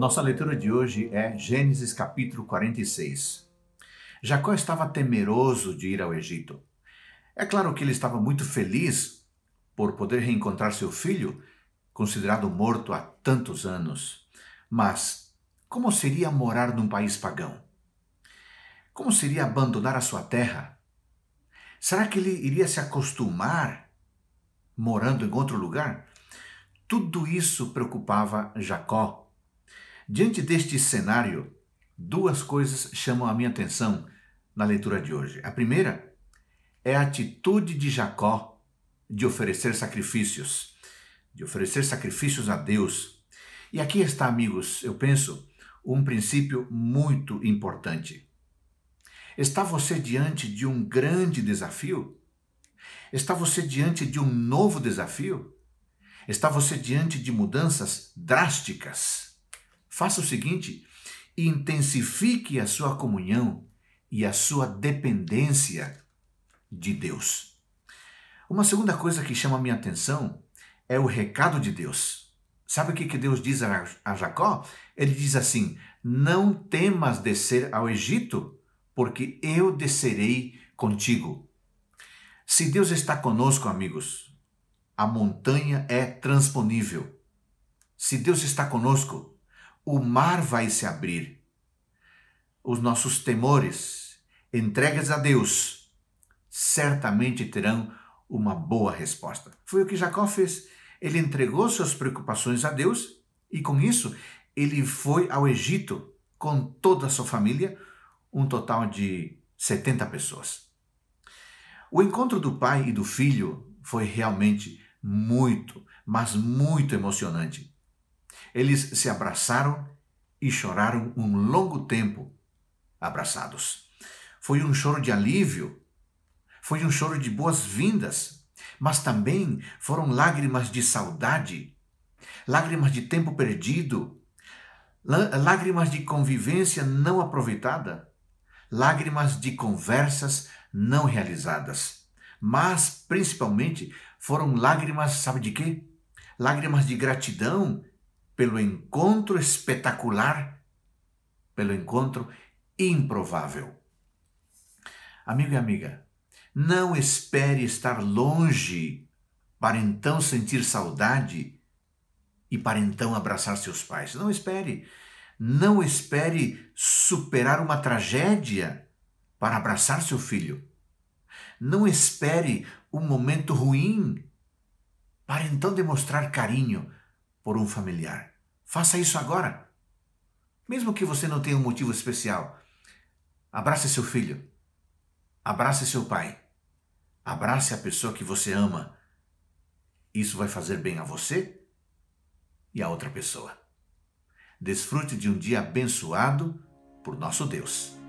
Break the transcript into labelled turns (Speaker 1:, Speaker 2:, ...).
Speaker 1: Nossa leitura de hoje é Gênesis capítulo 46. Jacó estava temeroso de ir ao Egito. É claro que ele estava muito feliz por poder reencontrar seu filho, considerado morto há tantos anos. Mas como seria morar num país pagão? Como seria abandonar a sua terra? Será que ele iria se acostumar morando em outro lugar? Tudo isso preocupava Jacó Diante deste cenário, duas coisas chamam a minha atenção na leitura de hoje. A primeira é a atitude de Jacó de oferecer sacrifícios, de oferecer sacrifícios a Deus. E aqui está, amigos, eu penso, um princípio muito importante. Está você diante de um grande desafio? Está você diante de um novo desafio? Está você diante de mudanças drásticas? Faça o seguinte: intensifique a sua comunhão e a sua dependência de Deus. Uma segunda coisa que chama minha atenção é o recado de Deus. Sabe o que Deus diz a Jacó? Ele diz assim: Não temas descer ao Egito, porque eu descerei contigo. Se Deus está conosco, amigos, a montanha é transponível. Se Deus está conosco, o mar vai se abrir. Os nossos temores, entregues a Deus, certamente terão uma boa resposta. Foi o que Jacó fez. Ele entregou suas preocupações a Deus e, com isso, ele foi ao Egito com toda a sua família, um total de 70 pessoas. O encontro do pai e do filho foi realmente muito, mas muito emocionante. Eles se abraçaram e choraram um longo tempo abraçados. Foi um choro de alívio, foi um choro de boas-vindas, mas também foram lágrimas de saudade, lágrimas de tempo perdido, lágrimas de convivência não aproveitada, lágrimas de conversas não realizadas. Mas, principalmente, foram lágrimas, sabe de quê? Lágrimas de gratidão pelo encontro espetacular, pelo encontro improvável. Amigo e amiga, não espere estar longe para então sentir saudade e para então abraçar seus pais. Não espere. Não espere superar uma tragédia para abraçar seu filho. Não espere um momento ruim para então demonstrar carinho por um familiar. Faça isso agora. Mesmo que você não tenha um motivo especial, abrace seu filho, abrace seu pai, abrace a pessoa que você ama. Isso vai fazer bem a você e a outra pessoa. Desfrute de um dia abençoado por nosso Deus.